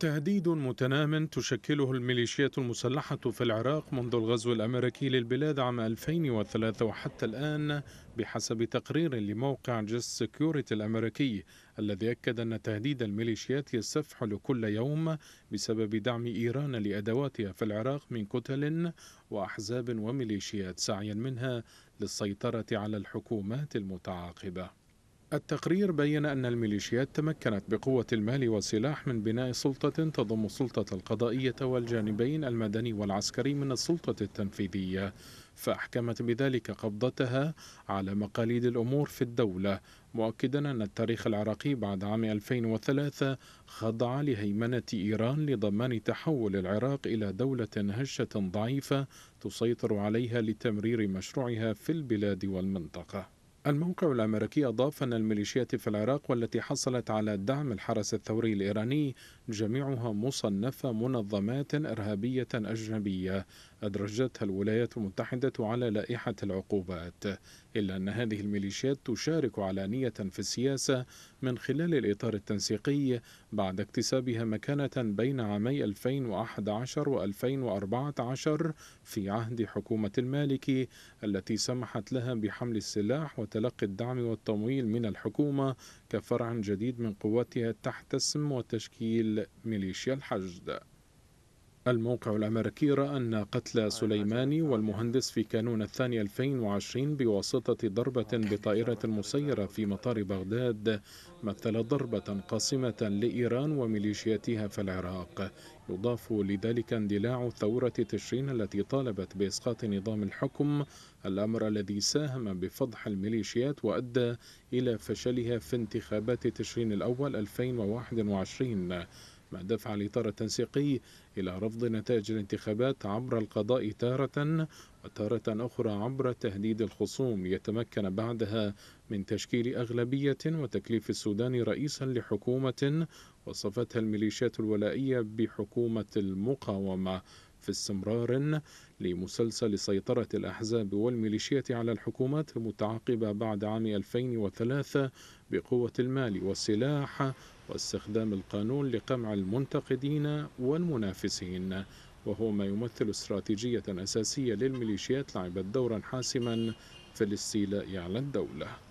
تهديد متنام تشكله الميليشيات المسلحة في العراق منذ الغزو الأمريكي للبلاد عام 2003 وحتى الآن بحسب تقرير لموقع جيس سكيورتي الأمريكي الذي أكد أن تهديد الميليشيات يستفحل كل يوم بسبب دعم إيران لأدواتها في العراق من كتل وأحزاب وميليشيات سعيا منها للسيطرة على الحكومات المتعاقبة التقرير بين أن الميليشيات تمكنت بقوة المال والسلاح من بناء سلطة تضم السلطة القضائية والجانبين المدني والعسكري من السلطة التنفيذية فأحكمت بذلك قبضتها على مقاليد الأمور في الدولة مؤكدا أن التاريخ العراقي بعد عام 2003 خضع لهيمنة إيران لضمان تحول العراق إلى دولة هشة ضعيفة تسيطر عليها لتمرير مشروعها في البلاد والمنطقة الموقع الأمريكي أضاف أن الميليشيات في العراق والتي حصلت على دعم الحرس الثوري الإيراني جميعها مصنفة منظمات إرهابية أجنبية أدرجتها الولايات المتحدة على لائحة العقوبات إلا أن هذه الميليشيات تشارك علانية في السياسة من خلال الإطار التنسيقي بعد اكتسابها مكانة بين عامي 2011 و 2014 في عهد حكومة المالكي التي سمحت لها بحمل السلاح وتلقي الدعم والتمويل من الحكومة كفرع جديد من قوتها تحت اسم وتشكيل ميليشيا الحشد الموقع الأمريكي رأى أن قتل آه، سليماني والمهندس في كانون الثاني 2020 بواسطة ضربة بطائرة مسيرة في مطار بغداد مثل ضربة قاسمة لإيران وميليشياتها في العراق يضاف لذلك اندلاع ثورة تشرين التي طالبت بإسقاط نظام الحكم الأمر الذي ساهم بفضح الميليشيات وأدى إلى فشلها في انتخابات تشرين الأول 2021 ما دفع الإطار التنسيقي إلى رفض نتائج الانتخابات عبر القضاء تارة وتارة أخرى عبر تهديد الخصوم يتمكن بعدها من تشكيل أغلبية وتكليف السودان رئيسا لحكومة وصفتها الميليشيات الولائية بحكومة المقاومة في استمرار لمسلسل سيطرة الأحزاب والميليشيات على الحكومات المتعاقبة بعد عام 2003 بقوة المال والسلاح واستخدام القانون لقمع المنتقدين والمنافسين وهو ما يمثل استراتيجية أساسية للميليشيات لعبت دورا حاسما في الاستيلاء على الدولة